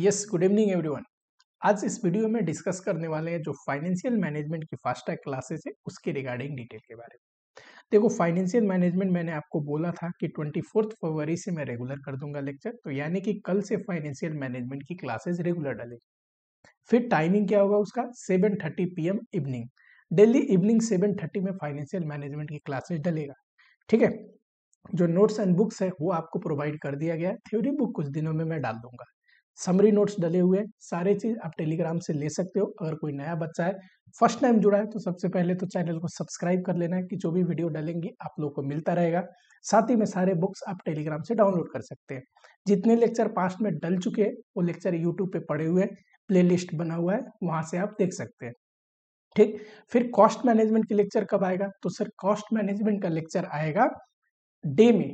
yes good evening everyone आज इस video में डिस्कस करने वाले हैं जो फाइनेंशियल मैनेजमेंट की फास्टैग क्लासेस है उसके रिगार्डिंग डिटेल के बारे में देखो फाइनेंशियल मैनेजमेंट मैंने आपको बोला था कि ट्वेंटी फोर्थ फरवरी से मैं रेगुलर कर दूंगा लेक्चर तो यानी कि कल से फाइनेंशियल मैनेजमेंट की क्लासेस रेगुलर डालेगी फिर टाइमिंग क्या होगा उसका seven thirty P M evening daily evening seven thirty में फाइनेंशियल मैनेजमेंट की क्लासेज डलेगा ठीक है जो नोट्स एंड बुक्स है वो आपको प्रोवाइड कर दिया गया है थ्योरी बुक कुछ दिनों में मैं डाल दूंगा समरी नोट्स डले हुए हैं सारे चीज़ आप टेलीग्राम से ले सकते हो अगर कोई नया बच्चा है फर्स्ट टाइम जुड़ा है तो सबसे पहले तो चैनल को सब्सक्राइब कर लेना है कि जो भी वीडियो डालेंगे आप लोग को मिलता रहेगा साथ ही में सारे बुक्स आप टेलीग्राम से डाउनलोड कर सकते हैं जितने लेक्चर पास्ट में डल चुके हैं वो लेक्चर यूट्यूब पे पड़े हुए हैं प्ले बना हुआ है वहाँ से आप देख सकते हैं ठीक फिर कॉस्ट मैनेजमेंट की लेक्चर कब आएगा तो सर कॉस्ट मैनेजमेंट का लेक्चर आएगा डे में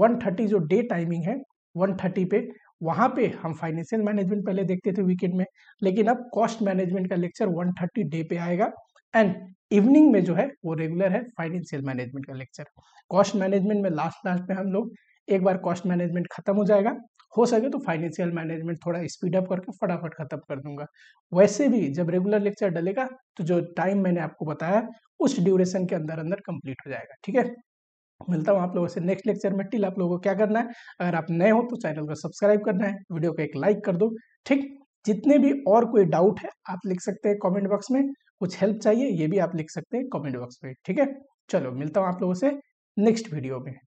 वन जो डे टाइमिंग है 1:30 पे वहां पे हम फाइनेंशियल मैनेजमेंट पहले देखते थे वीकेंड में लेकिन अब कॉस्ट मैनेजमेंट का लेक्चर 130 डे पे आएगा एंड इवनिंग में जो है वो रेगुलर है फाइनेंशियल मैनेजमेंट का लेक्चर कॉस्ट मैनेजमेंट में लास्ट लास्ट में हम लोग एक बार कॉस्ट मैनेजमेंट खत्म हो जाएगा हो सके तो फाइनेंशियल मैनेजमेंट थोड़ा स्पीड अप करके फटाफट खत्म कर दूंगा वैसे भी जब रेगुलर लेक्चर डलेगा तो जो टाइम मैंने आपको बताया उस ड्यूरेशन के अंदर अंदर कंप्लीट हो जाएगा ठीक है मिलता हूँ आप लोगों से नेक्स्ट लेक्चर में टिल आप लोगों को क्या करना है अगर आप नए हो तो चैनल को सब्सक्राइब करना है वीडियो को एक लाइक कर दो ठीक जितने भी और कोई डाउट है आप लिख सकते हैं कमेंट बॉक्स में कुछ हेल्प चाहिए ये भी आप लिख सकते हैं कमेंट बॉक्स में ठीक है चलो मिलता हूँ आप लोगों से नेक्स्ट वीडियो में